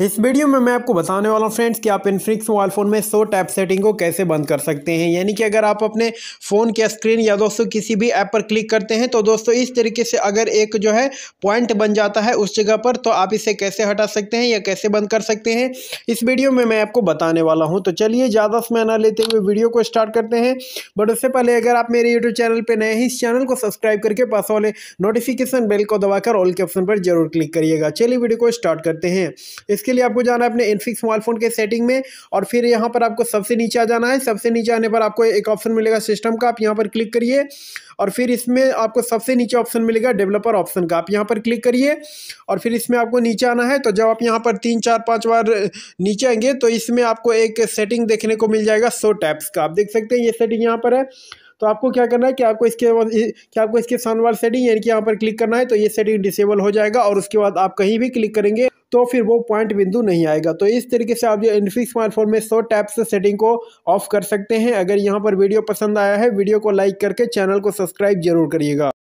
इस वीडियो में मैं आपको बताने वाला हूँ फ्रेंड्स कि आप इनफिनिक्स मोबाइल फ़ोन में सो टैप सेटिंग को कैसे बंद कर सकते हैं यानी कि अगर आप अपने फ़ोन के स्क्रीन या दोस्तों किसी भी ऐप पर क्लिक करते हैं तो दोस्तों इस तरीके से अगर एक जो है पॉइंट बन जाता है उस जगह पर तो आप इसे कैसे हटा सकते हैं या कैसे बंद कर सकते हैं इस वीडियो में मैं आपको बताने वाला हूँ तो चलिए ज़्यादा समय ना लेते हुए वीडियो को स्टार्ट करते हैं बट उससे पहले अगर आप मेरे यूट्यूब चैनल पर नए हैं इस चैनल को सब्सक्राइब करके पास वाले नोटिफिकेशन बेल को दबाकर ऑल के ऑप्शन पर जरूर क्लिक करिएगा चलिए वीडियो को स्टार्ट करते हैं इस इसके लिए आपको जाना है अपने इनफिक्स मोबाइल फ़ोन के सेटिंग में और फिर यहाँ पर आपको सबसे नीचे आ जाना है सबसे नीचे आने पर आपको एक ऑप्शन मिलेगा सिस्टम का आप यहाँ पर क्लिक करिए और फिर इसमें आपको सबसे नीचे ऑप्शन मिलेगा डेवलपर ऑप्शन का आप यहाँ पर क्लिक करिए और फिर इसमें आपको नीचे आना है तो जब आप यहाँ पर तीन चार पाँच बार नीचे आएंगे तो इसमें आपको एक सेटिंग देखने को मिल जाएगा सो टैप्स का आप देख सकते हैं ये सेटिंग यहाँ पर है तो आपको क्या करना है कि आपको इसके कि आपको इसके सानवार सेटिंग यानी कि यहाँ पर क्लिक करना है तो ये सेटिंग डिसेबल हो जाएगा और उसके बाद आप कहीं भी क्लिक करेंगे तो फिर वो पॉइंट बिंदु नहीं आएगा तो इस तरीके से आप जो इनफिक्स स्मार्टफोन में सौ टैप से सेटिंग को ऑफ कर सकते हैं अगर यहाँ पर वीडियो पसंद आया है वीडियो को लाइक करके चैनल को सब्सक्राइब जरूर करिएगा